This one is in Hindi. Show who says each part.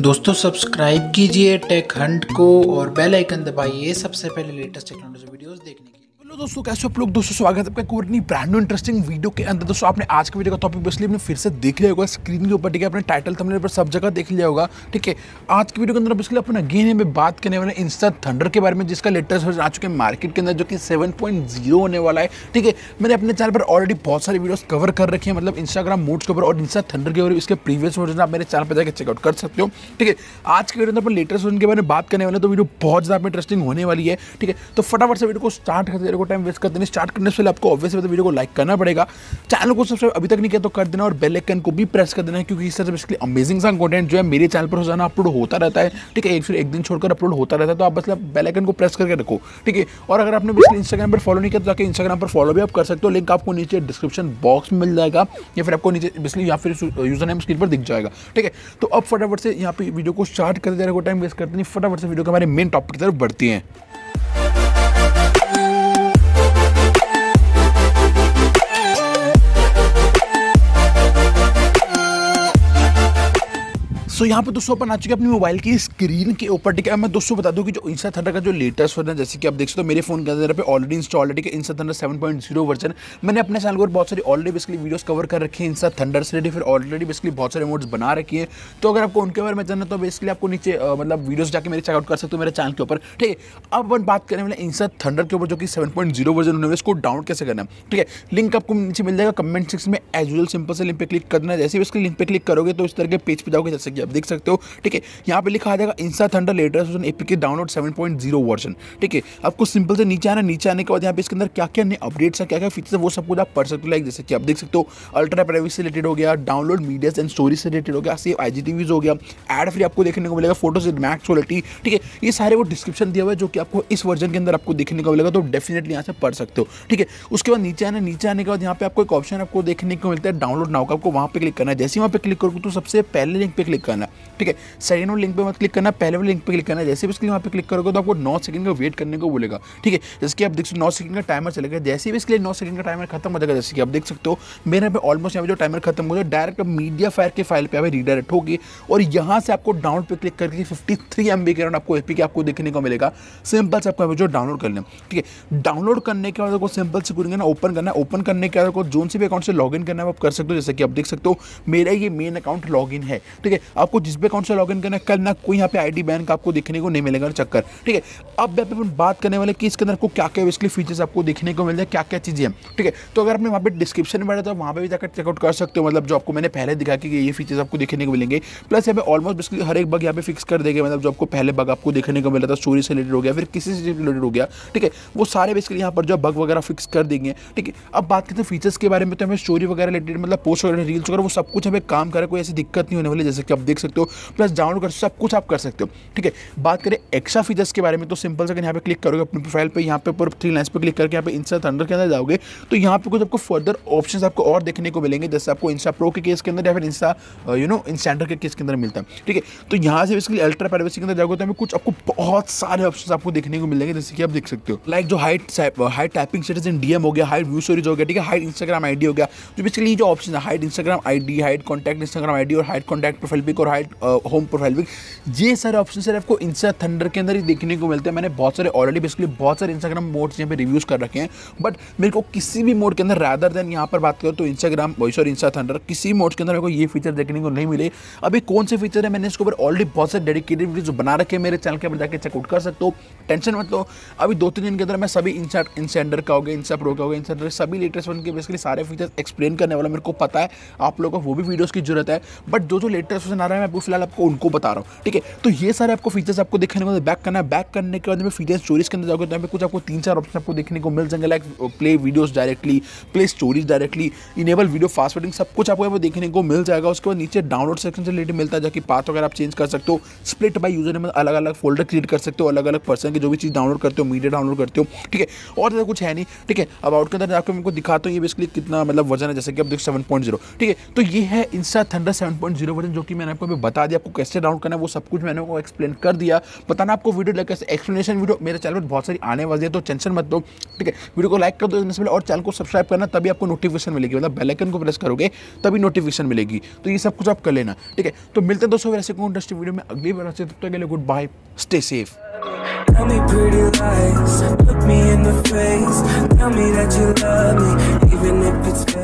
Speaker 1: दोस्तों सब्सक्राइब कीजिए टेक हंट को और बेल आइकन दबाइए सबसे पहले लेटेस्ट टेक्नोलॉजी वीडियोस देखने के लिए हेलो दोस्तों कैसे आप लोग दोस्तों स्वागत है आपका कोई ब्रांड न्यू इंटरेस्टिंग वीडियो के अंदर दोस्तों आपने आज के वीडियो का टॉपिक बेसली आपने फिर से देख लिया होगा स्क्रीन के ऊपर ठीक है अपने टाइटल थंबनेल पर सब जगह देख लिया होगा ठीक है आज की वीडियो के अंदर बेसली अपने अपन अगेन हमें बात करने वाले इंस्टा थंडर के बारे में जिसका लेटेस्ट वर्जन आ चुके हैं मार्केट के अंदर जो कि सेवन होने वाला है ठीक है मैंने अपने चैनल पर ऑलरेडी बहुत सारे वीडियोज़ कवर कर रखे हैं मतलब इंस्टाग्राम मोड्स के ऊपर और इंस्टा थंडर के ऊपर इसके प्रीवियस वर्जन आप मेरे चैनल पर जाकर चेकआउट कर सकते हो ठीक है आज के वीडियो में अपन लेटेस्ट वर्जन के बारे में बात करने वाले तो वीडियो बहुत ज़्यादा इंटरेस्टिंग होने वाली है ठीक है तो फटाफट से वीडियो को स्टार्ट करते को टाइम वेस्ट करते नहीं स्टार्ट करने से पहले आपको ऑब्वियसली मतलब वीडियो को लाइक करना पड़ेगा चैनल को सब्सक्राइब अभी तक नहीं किया तो कर देना और बेल आइकन को भी प्रेस कर देना क्योंकि इस तरह बेसिकली अमेजिंग सा कंटेंट जो है मेरे चैनल पर रोजाना अपलोड होता रहता है ठीक है एक फिर एक दिन छोड़कर अपलोड होता रहता है तो आप बस बेल मतलब आइकन को प्रेस करके रखो ठीक है और अगर आपने बेसिकली इंस्टाग्राम पर फॉलो नहीं किया तो आपके इंस्टाग्राम पर फॉलो भी आप कर सकते हो लिंक आपको नीचे डिस्क्रिप्शन बॉक्स में मिल जाएगा या फिर आपको नीचे बेसिकली या फिर यूजर नेम स्क्रीन पर दिख जाएगा ठीक है तो अब फटाफट से यहाँ पे वीडियो को स्टार्ट करते जाने को टाइम वेस्ट करते नहीं फटाफट से वीडियो के हमारे मेन टॉपिक की तरफ बढ़ती है सो यहाँ पे दोस्तों अपन आ चुके अपने मोबाइल की स्क्रीन के ऊपर ठीक है मैं दोस्तों बता दूँ कि जो इंसा थंडर का जो लेटेस्ट वर्जन जैसे कि आप देख सकते हो मेरे फोन के अंदर पे ऑलरेडी इंस्टॉल है ठीक है Insta Thunder seven point zero version मैंने अपने चैनल पर बहुत सारी ऑलरेडी बेसिकली वीडियोस कवर कर रखी है इंसा थंडर से फिर ऑलरेडी बेसिकली बहुत सारे मोड्स बना रखी है तो अगर आपको उनके बारे में जानना तो बेसिकली आपको नीचे मतलब वीडियोज जाकर मेरे चेकआउट कर सकते हो मेरे चैनल के ऊपर ठीक है अब अपन बात करें मैंने इंसा थंडर के ऊपर जो कि सेवन पॉइंट जीरो वर्जन होने इसको डाउनलोड कैसे करना है ठीक है लिंक आपको नीचे मिल जाएगा कमेंट सेक्शन में एज यूजल सिंपल से लिंक पर क्लिक करना है जैसे भी उसके लिंक पर क्लिक करोगे तो इस तरह के पेज पर जाओगे जैसे कि अब देख सकते हो ठीक है यहाँ पे लिखा आ जाएगा Insta Thunder latest version APK download seven point zero version ठीक है आपको सिंपल से नीचे आना नीचे आने के बाद यहाँ पे इसके अंदर क्या क्या नए अपडेट्स है क्या क्या फीचर वो सब कुछ आप पढ़ सकते हो लाइक जैसे कि आप देख सकते हो अल्ट्रा प्राइवेसी रिलेटेड हो गया डाउनलोड मीडिया एंड स्टोरी से रिलेटेड हो गया सेव आई हो गया एड फ्री आपको देखने को मिलेगा फोटोज मैक्स क्वालिटी ठीक है ये सारे वो डिस्क्रिप्शन दिया हुआ है जो कि आपको इस वर्जन के अंदर आपको देखने को मिलेगा तो डेफिनेटली यहाँ से पढ़ सकते हो ठीक है उसके बाद नीचे आना नीचे आने के बाद यहाँ पे आपको एक ऑप्शन आपको देखने को मिलता है डाउनलोड नाउ का आपको वहाँ पे क्लिक करना है जैसे वहाँ पे क्लिक करोगे तो सबसे पहले लिंक पे क्लिक करना करना ठीक है सेकंड वाले लिंक पे मत क्लिक करना पहले वाले लिंक पे क्लिक करना जैसे भी इसके लिए वहाँ पे क्लिक करोगे तो आपको नौ सेकंड का वेट करने को बोलेगा ठीक है जैसे कि आप देख सकते नौ सेकंड का टाइमर चलेगा जैसे भी इसके लिए नौ सेकंड का टाइमर खत्म हो जाएगा जैसे कि आप देख सकते हो मेरे यहाँ पे ऑलमोस्ट यहाँ पर जो टाइमर खत्म हो जाए डायरेक्ट मीडिया फायर के फाइल पर आप रीडायरेक्ट होगी और यहाँ से आपको डाउनलोड पर क्लिक करके फिफ्टी थ्री एम बी आपको एपी के आपको देखने को मिलेगा सिंपल से आपको जो डाउनलोड कर लें ठीक है डाउनलोड करने के बाद आपको सिंपल से करेंगे ना ओपन करना ओपन करने के बाद आपको जोन से भी अकाउंट से लॉग करना है आप कर सकते हो जैसे कि आप देख सकते हो मेरा ये मेन अकाउंट लॉग है ठीक है आप आपको जिस भी अकाउंट से लॉग इन करना है कल ना कोई यहाँ पे आईडी बैन का आपको देखने को नहीं मिलेगा चक्कर ठीक है अब यहाँ पे अपन बात करने वाले कि इसके अंदर आपको क्या क्या बेसिकली फीचर्स आपको देखने को मिल जाए क्या क्या चीज़ें हैं ठीक है तो अगर आपने वहाँ पे डिस्क्रिप्शन में तो वहाँ पर भी जाकर चेकआउट कर सकते हो मतलब जो आपको मैंने पहले दिखा कि ये फीचर्स आपको देखने को मिलेंगे प्लस यहाँ पे ऑलमोस्ट बेसिकली हर एक बग यहाँ पे फिक्स कर देंगे मतलब जो आपको पहले बग आपको देखने को मिला था स्टोरी से रिलेटेड हो गया फिर किसी से रिलेटेड हो गया ठीक है वो सारे बेसिकली यहाँ पर जो बग वगैरह फिक्स कर देंगे ठीक है अब बात करते हैं फीचर्स के बारे में तो हमें स्टोरी वगैरह रिलेटेड मतलब पोस्ट वगैरह रील्स वगैरह वो सब कुछ हमें काम करें कोई ऐसी दिक्कत नहीं होने वाली जैसे कि आप देख सकते हो प्लस डाउनलोड कर सब कुछ आप कर सकते हो ठीक है बात करें एक्स्ट्रा फीचर्स के बारे में तो सिंपल से अगर यहाँ पे क्लिक करोगे अपनी प्रोफाइल पे यहाँ पे ऊपर थ्री लाइन पे क्लिक करके यहाँ पे इंस्टा थंडर के अंदर जाओगे तो यहाँ पे कुछ आपको फर्दर ऑप्शन आपको और देखने को मिलेंगे जैसे आपको इंस्टा प्रो के केस के अंदर या फिर इंस्टा यू नो इंस्टेंडर के केस के अंदर मिलता है ठीक है तो यहाँ से बेसिकली अल्ट्रा प्राइवेसी के अंदर जाओगे तो हमें कुछ आपको बहुत सारे ऑप्शन आपको देखने को मिलेंगे जैसे कि आप देख सकते हो लाइक जो हाइट हाई टाइपिंग स्टेटस इन डीएम हो गया हाइट व्यू स्टोरीज हो गया ठीक है हाइट इंस्टाग्राम आईडी हो गया तो बेसिकली जो ऑप्शन है hide Instagram ID hide contact Instagram ID और हाइट कॉन्टैक्ट प्रोफाइल पिक और प्रोफाइल होम प्रोफाइल पिक ये सारे ऑप्शन सर आपको इंस्टा थंडर के अंदर ही देखने को मिलते हैं मैंने बहुत सारे ऑलरेडी बेसिकली बहुत सारे इंस्टाग्राम मोड्स यहाँ पे रिव्यूज़ कर रखे हैं बट मेरे को किसी भी मोड के अंदर रादर देन यहाँ पर बात करो तो इंस्टाग्राम वॉइस और इंस्टा थंडर किसी मोड के अंदर मेरे को ये फीचर देखने को नहीं मिले अभी कौन से फीचर है मैंने इसके ऊपर ऑलरेडी बहुत सारे डेडिकेटेड वीडियो बना रखे हैं मेरे चैनल के ऊपर जाकर चेकआउट कर सकते हो टेंशन मत लो अभी दो तीन दिन के अंदर मैं सभी इंस्टा इंस्टेंडर का हो गया इंस्टा प्रो का हो गया इंस्टेंडर सभी लेटेस्ट वन के बेसिकली सारे फीचर्स एक्सप्लेन करने वाला मेरे को पता है आप लोगों को वो भी वीडियोज़ की जरूरत है बट जो जो लेटेस्ट वर्जन आ रहा है मैं वो फिलहाल आपको उनको बता रहा हूँ ठीक है तो ये सारे आपको फीचर्स आपको देखने को बैक करना है बैक करने के बाद में फीचर स्टोरीज के अंदर जाओगे तो कुछ आपको तीन चार ऑप्शन आपको देखने को मिल जाएंगे like play videos directly play stories directly enable video fast forwarding सब कुछ आपको देखने को मिल जाएगा उसके बाद नीचे डाउनलोड सेक्शन से रिलेटेड मिलता है जबकि पाथ वगैरह आप चेंज कर सकते हो स्प्लिट बाई यूजर में अलग अलग फोल्डर क्रिएट कर सकते हो अलग अलग पर्सन की जो भी चीज़ डाउनलोड करते हो मीडिया डाउनलोड करते हो ठीक है और ज़्यादा कुछ है नहीं ठीक है अब आउट के अंदर आपको मेरे को दिखाता हूँ ये बेसिकली कितना मतलब वजन है जैसे कि आप देखो सेवन ठीक है तो ये है इंस्टा थंडर सेवन वजन जो कि मैंने आपको भी बता दिया आपको कैसे डाउनलोड करना है वो सब कुछ मैंने आपको एक्सप्लेन कर दिया बताना आपको वीडियो लगे कैसे एक्सप्लेनेशन वीडियो मेरे चैनल पर बहुत सारी आने वाली है तो टेंशन मत दो ठीक है वीडियो को लाइक कर दो इसमें और चैनल को सब्सक्राइब करना तभी आपको नोटिफिकेशन मिलेगी मतलब बेलाइकन को प्रेस करोगे तभी नोटिफिकेशन मिलेगी तो ये सब कुछ आप कर लेना ठीक है तो मिलते हैं दोस्तों वैसे कौन इंडस्ट्री वीडियो में अगली बार से तब तक के लिए good bye stay safe Tell me pretty lies, look me in the face Tell me that you love me, even if it's fake